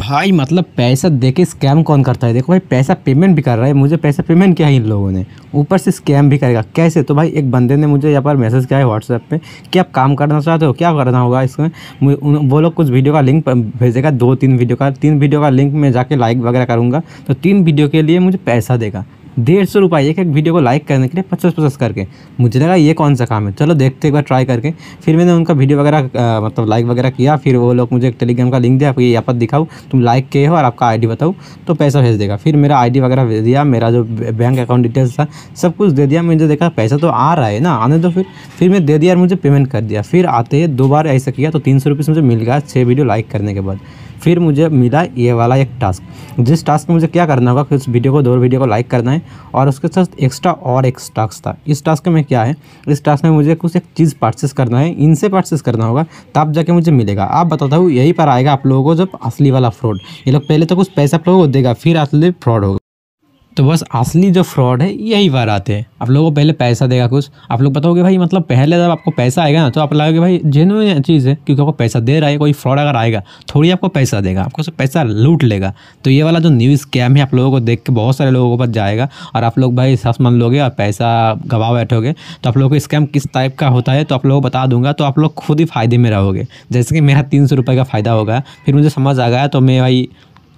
भाई मतलब पैसा दे के स्कैम कौन करता है देखो भाई पैसा पेमेंट भी कर रहा है मुझे पैसा पेमेंट किया है इन लोगों ने ऊपर से स्कैम भी करेगा कैसे तो भाई एक बंदे ने मुझे यहाँ पर मैसेज किया है व्हाट्सएप पे कि आप काम करना चाहते हो क्या करना होगा इसमें वो लोग कुछ वीडियो का लिंक भेजेगा दो तीन वीडियो का तीन वीडियो का लिंक मैं जाके लाइक वगैरह करूँगा तो तीन वीडियो के लिए मुझे पैसा देगा डेढ़ सौ रुपये एक एक वीडियो को लाइक करने के लिए पचास पचास करके मुझे लगा ये कौन सा काम है चलो देखते एक बार ट्राई करके फिर मैंने उनका वीडियो वगैरह मतलब लाइक वगैरह किया फिर वो लोग मुझे टेलीग्राम का लिंक दिया फिर यहाँ पर दिखाओ तुम लाइक किए हो और आपका आई बताओ तो पैसा भेज देगा फिर मेरा आई वगैरह भेज दिया मेरा जो बैंक अकाउंट डिटेल्स था सब कुछ दे दिया मैंने देखा पैसा तो आ रहा है ना आने दो फिर फिर मैं दे दिया और मुझे पेमेंट कर दिया फिर आते दो बार ऐसा किया तो तीन सौ मुझे मिल गया छः वीडियो लाइक करने के बाद फिर मुझे मिला ये वाला एक टास्क जिस टास्क में मुझे क्या करना होगा कि उस वीडियो को दो वीडियो को लाइक करना है और उसके साथ एक्स्ट्रा और एक टास्क था इस टास्क में क्या है इस टास्क में मुझे कुछ एक चीज़ परचेस करना है इनसे परचेस करना होगा तब जाके मुझे मिलेगा आप बताता हूँ यहीं पर आएगा आप लोगों को जब असली वाला फ्रॉड ये लोग पहले तो कुछ पैसा आप लोगों को देगा फिर असली फ्रॉड होगा तो बस असली जो फ्रॉड है यही बार आते हैं आप लोगों को पहले पैसा देगा कुछ आप लोग बताओगे भाई मतलब पहले जब आपको पैसा आएगा ना तो आप लगेगा भाई जेनुअन चीज़ है क्योंकि आपको पैसा दे रहा है कोई फ्रॉड अगर आएगा थोड़ी आपको पैसा देगा आपको सिर्फ पैसा लूट लेगा तो ये वाला जो न्यूज़ स्कैम है आप लोगों को देख के बहुत सारे लोगों के पास जाएगा और आप लोग भाई सस मन लोगे और पैसा गवा बैठोगे तो आप लोगों को स्कैम किस टाइप का होता है तो आप लोगों को बता दूंगा तो आप लोग खुद ही फ़ायदे में रहोगे जैसे कि मेरा तीन सौ रुपये का फ़ायदा होगा फिर मुझे समझ आ गया तो मैं भाई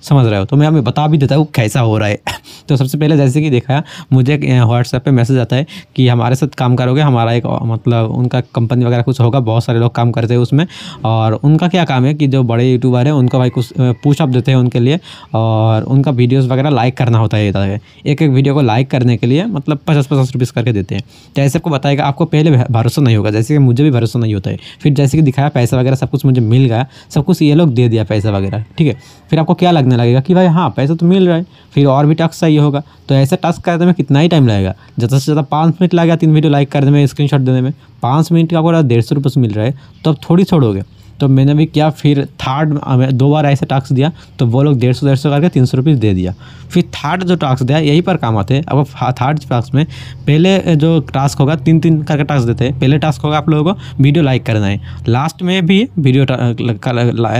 समझ रहे हो तो मैं हमें बता भी देता हूँ कैसा हो रहा है तो सबसे पहले जैसे कि देखा मुझे व्हाट्सएप पे मैसेज आता है कि हमारे साथ काम करोगे हमारा एक मतलब उनका कंपनी वगैरह कुछ होगा बहुत सारे लोग काम करते हैं उसमें और उनका क्या काम है कि जो बड़े यूट्यूबर हैं उनका भाई कुछ पूछ अप देते हैं उनके लिए और उनका वीडियोज़ वगैरह लाइक करना होता है इधर एक एक वीडियो को लाइक करने के लिए मतलब पचास पचास रुपीज़ करके देते हैं जैसे तो आपको बताएगा आपको पहले भरोसा नहीं होगा जैसे कि मुझे भी भरोसा नहीं होता है फिर जैसे कि दिखाया पैसा वगैरह सब कुछ मुझे मिल गया सब कुछ ये लोग दे दिया पैसा वगैरह ठीक है फिर आपको क्या लगने लगेगा कि भाई हाँ पैसा तो मिल रहा है फिर और भी टास्क चाहिए होगा तो ऐसा टास्क करने में कितना ही टाइम लगेगा ज़्यादा से ज़्यादा पाँच मिनट लगेगा तीन वीडियो लाइक करने में स्क्रीनशॉट देने में पाँच मिनट का अगर डेढ़ सौ रुपये से मिल रहा है तो अब थोड़ी छोड़ोगे तो मैंने भी क्या फिर थर्ड दो बार ऐसे टास्क दिया तो वो लोग डेढ़ सौ डेढ़ सौ करके तीन सौ रुपये दे दिया फिर थर्ड जो टास्क दिया यही पर काम आते हैं अब थर्ड हाँ, टास्क में पहले जो टास्क होगा तीन तीन करके टास्क देते हैं पहले टास्क होगा आप लोगों को वीडियो लाइक करना है लास्ट में भी वीडियो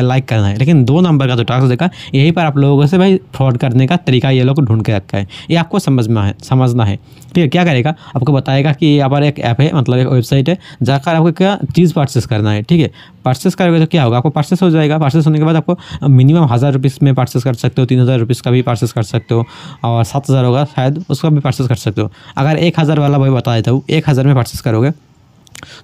लाइक करना है लेकिन दो नंबर का जो टास्क देखा यही पर आप लोगों से भाई फ्रॉड करने का तरीका ये लोग ढूंढ के रखा है ये आपको समझना है समझना है ठीक है क्या करेगा आपको बताएगा कि यहाँ पर एक ऐप है मतलब एक वेबसाइट है जाकर आपको क्या चीज़ परचेस करना है ठीक है परचेस कर करोगे तो क्या होगा आपको परचेस हो जाएगा परचेस होने के बाद आपको मिनिमम हज़ार रुपीज़ में परचेस कर सकते हो तीन हज़ार रुपीज़ का भी पार्सेस कर सकते हो और सात हज़ार होगा शायद उसका भी परचेस कर सकते हो अगर एक हज़ार वाला भाई बता देता हूँ एक हज़ार में परचेस करोगे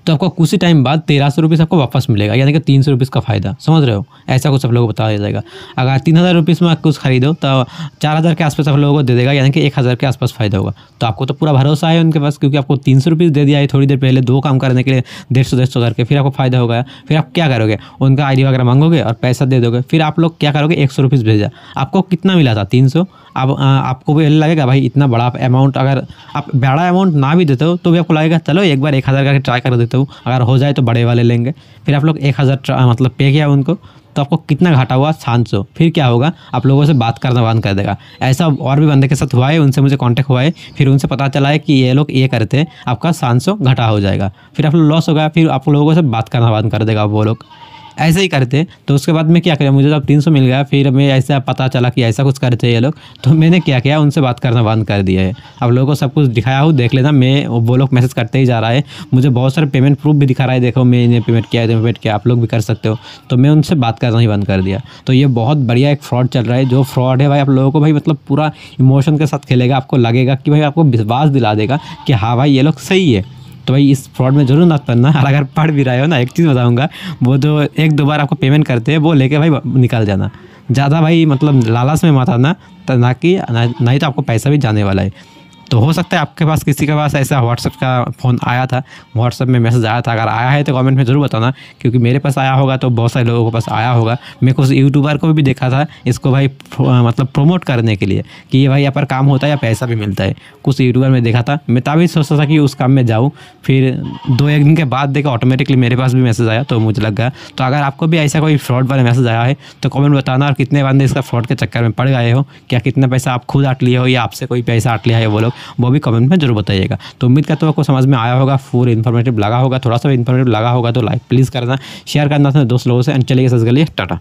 तो आपको कुछ ही टाइम बाद तेरह सौ रुपीज़ आपको वापस मिलेगा यानी कि तीन सौ रुपीज़ का फ़ायदा समझ रहे हो ऐसा कुछ आप लोगों को बता दिया जाएगा अगर तीन हज़ार रुपीज़ में आप कुछ खरीदो तो चार हज़ार के आसपास आप लोगों को दे देगा यानी कि एक हज़ार के आसपास फ़ायदा होगा तो आपको तो पूरा भरोसा है उनके पास क्योंकि आपको तीन सौ दे दिया है थोड़ी देर पहले दो काम करने के लिए डेढ़ सौ डेढ़ सौ करके फिर आपको फ़ायदा होगा फिर आप क्या करोगे उनका आई वगैरह मांगोगे और पैसा दे दोगे फिर आप लोग क्या करोगे एक सौ भेजा आपको कितना मिला था तीन सौ अब आपको भी लगेगा भाई इतना बड़ा अमाउंट अगर आप बड़ा अमाउंट ना भी देते हो तो भी आपको लगेगा चलो एक बार एक हज़ार करके ट्राई कर देता हूँ अगर हो जाए तो बड़े वाले लेंगे फिर आप लोग एक हज़ार मतलब पे किया उनको तो आपको कितना घाटा हुआ सात सौ फिर क्या होगा आप लोगों से बात करना बंद कर देगा ऐसा और भी बंदे के साथ हुआ है उनसे मुझे कांटेक्ट हुआ है फिर उनसे पता चला है कि ये लोग ये करते हैं आपका सात सौ घाटा हो जाएगा फिर आप लोग लॉस होगा फिर आप लोगों से बात करना बंद कर देगा वो लोग ऐसे ही करते तो उसके बाद मैं क्या किया मुझे जब तीन सौ मिल गया फिर मैं ऐसा पता चला कि ऐसा कुछ करते ये लोग तो मैंने क्या किया उनसे बात करना बंद कर दिया है अब लोगों को सब कुछ दिखाया हूँ देख लेना मैं वो लोग मैसेज करते ही जा रहा है मुझे बहुत सारे पेमेंट प्रूफ भी दिखा रहा है देखो मैंने पेमेंट किया है पेमेंट किया आप लोग भी कर सकते हो तो मैं उनसे बात करना ही बंद कर दिया तो ये बहुत बढ़िया एक फ्रॉड चल रहा है जो फ्रॉड है भाई आप लोगों को भाई मतलब पूरा इमोशन के साथ खेलेगा आपको लगेगा कि भाई आपको विश्वास दिला देगा कि हाँ भाई ये लोग सही है तो भाई इस फ्रॉड में जरूर मत पढ़ना और अगर पढ़ भी रहे हो ना एक चीज़ बताऊँगा वो जो तो एक दो बार आपको पेमेंट करते हैं वो लेके भाई निकाल जाना ज़्यादा भाई मतलब लालच में मत आना तो ना ही तो आपको पैसा भी जाने वाला है तो हो सकता है आपके पास किसी के पास ऐसा व्हाट्सअप का फ़ोन आया था व्हाट्सअप में मैसेज आया था अगर आया है तो कमेंट में ज़रूर बताना क्योंकि मेरे पास आया होगा तो बहुत सारे लोगों के पास आया होगा मैं कुछ यूट्यूबर को भी देखा था इसको भाई मतलब प्रोमोट करने के लिए कि ये भाई यहाँ पर काम होता है या पैसा भी मिलता है कुछ यूट्यूबर में देखा था मैं तभी सोचता था कि उस काम में जाऊँ फिर दो एक दिन के बाद देखा ऑटोमेटिकली मेरे पास भी मैसेज आया तो मुझे लग गया तो अगर आपको भी ऐसा कोई फ्रॉड वाला मैसेज आया है तो कॉमेंट बताना और कितने बंदे इसका फ्रॉड के चक्कर में पड़ गए हो क्या कितना पैसा आप खुद आट लिए हो या आपसे कोई पैसा आट लिया है वो लोग वो भी कमेंट में जरूर बताइएगा तो उम्मीद करता हूँ आपको समझ में आया होगा फूल इन्फॉर्मेटिव लगा होगा थोड़ा सा इन्फॉर्मेटिव लगा होगा तो लाइक प्लीज़ करना शेयर करना दोस्त लोगों से एंड चलिए सच गलिए टाटा